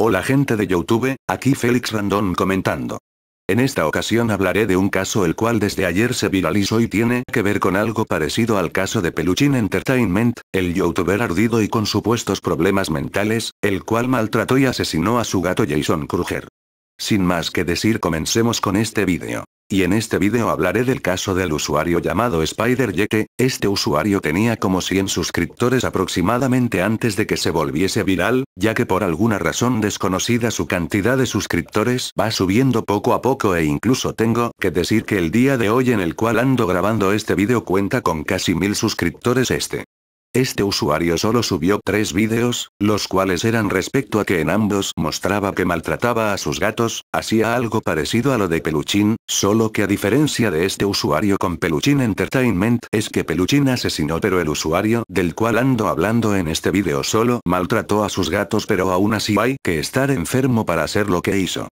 Hola gente de Youtube, aquí Félix Randón comentando. En esta ocasión hablaré de un caso el cual desde ayer se viralizó y tiene que ver con algo parecido al caso de Peluchín Entertainment, el youtuber ardido y con supuestos problemas mentales, el cual maltrató y asesinó a su gato Jason Kruger. Sin más que decir comencemos con este vídeo. Y en este vídeo hablaré del caso del usuario llamado SpiderJete, este usuario tenía como 100 suscriptores aproximadamente antes de que se volviese viral, ya que por alguna razón desconocida su cantidad de suscriptores va subiendo poco a poco e incluso tengo que decir que el día de hoy en el cual ando grabando este vídeo cuenta con casi 1000 suscriptores este este usuario solo subió tres vídeos, los cuales eran respecto a que en ambos mostraba que maltrataba a sus gatos, hacía algo parecido a lo de Peluchín, solo que a diferencia de este usuario con Peluchín Entertainment es que Peluchín asesinó pero el usuario del cual ando hablando en este vídeo solo maltrató a sus gatos pero aún así hay que estar enfermo para hacer lo que hizo.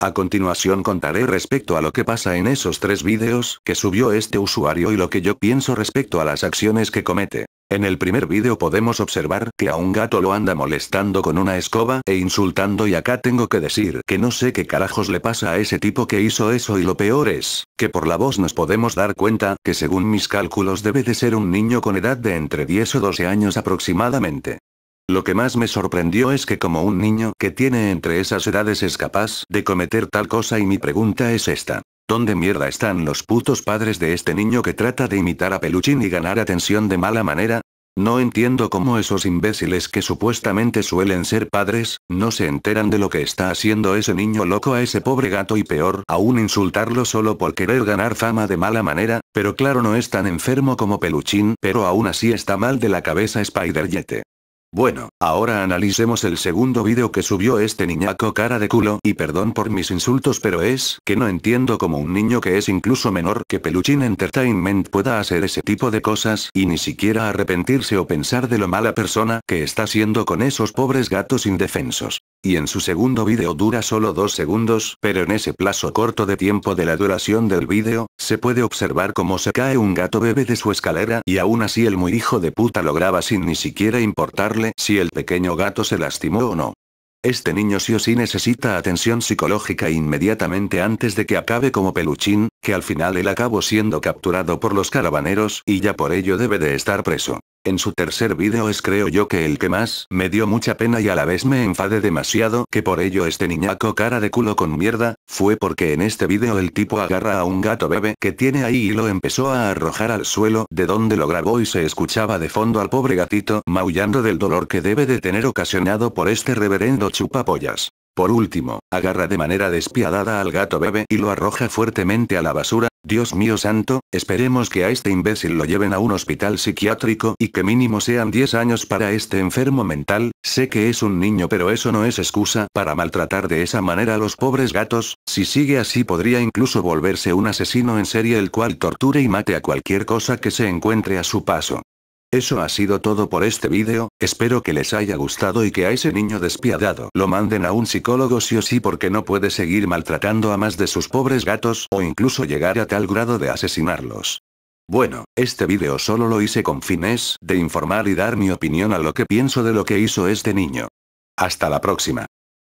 A continuación contaré respecto a lo que pasa en esos tres vídeos que subió este usuario y lo que yo pienso respecto a las acciones que comete. En el primer vídeo podemos observar que a un gato lo anda molestando con una escoba e insultando y acá tengo que decir que no sé qué carajos le pasa a ese tipo que hizo eso y lo peor es, que por la voz nos podemos dar cuenta que según mis cálculos debe de ser un niño con edad de entre 10 o 12 años aproximadamente. Lo que más me sorprendió es que como un niño que tiene entre esas edades es capaz de cometer tal cosa y mi pregunta es esta. ¿Dónde mierda están los putos padres de este niño que trata de imitar a Peluchín y ganar atención de mala manera? No entiendo cómo esos imbéciles que supuestamente suelen ser padres, no se enteran de lo que está haciendo ese niño loco a ese pobre gato y peor aún insultarlo solo por querer ganar fama de mala manera, pero claro no es tan enfermo como Peluchín, pero aún así está mal de la cabeza Spider-Yete. Bueno, ahora analicemos el segundo vídeo que subió este niñaco cara de culo y perdón por mis insultos pero es que no entiendo cómo un niño que es incluso menor que Peluchín Entertainment pueda hacer ese tipo de cosas y ni siquiera arrepentirse o pensar de lo mala persona que está siendo con esos pobres gatos indefensos. Y en su segundo vídeo dura solo dos segundos, pero en ese plazo corto de tiempo de la duración del vídeo, se puede observar cómo se cae un gato bebé de su escalera y aún así el muy hijo de puta lo graba sin ni siquiera importarle si el pequeño gato se lastimó o no. Este niño sí o sí necesita atención psicológica inmediatamente antes de que acabe como peluchín, que al final él acabó siendo capturado por los carabaneros y ya por ello debe de estar preso. En su tercer vídeo es creo yo que el que más me dio mucha pena y a la vez me enfade demasiado que por ello este niñaco cara de culo con mierda, fue porque en este vídeo el tipo agarra a un gato bebé que tiene ahí y lo empezó a arrojar al suelo de donde lo grabó y se escuchaba de fondo al pobre gatito maullando del dolor que debe de tener ocasionado por este reverendo chupapollas. Por último, agarra de manera despiadada al gato bebé y lo arroja fuertemente a la basura, Dios mío santo, esperemos que a este imbécil lo lleven a un hospital psiquiátrico y que mínimo sean 10 años para este enfermo mental, sé que es un niño pero eso no es excusa para maltratar de esa manera a los pobres gatos, si sigue así podría incluso volverse un asesino en serie el cual torture y mate a cualquier cosa que se encuentre a su paso. Eso ha sido todo por este vídeo, espero que les haya gustado y que a ese niño despiadado lo manden a un psicólogo sí o sí porque no puede seguir maltratando a más de sus pobres gatos o incluso llegar a tal grado de asesinarlos. Bueno, este vídeo solo lo hice con fines de informar y dar mi opinión a lo que pienso de lo que hizo este niño. Hasta la próxima.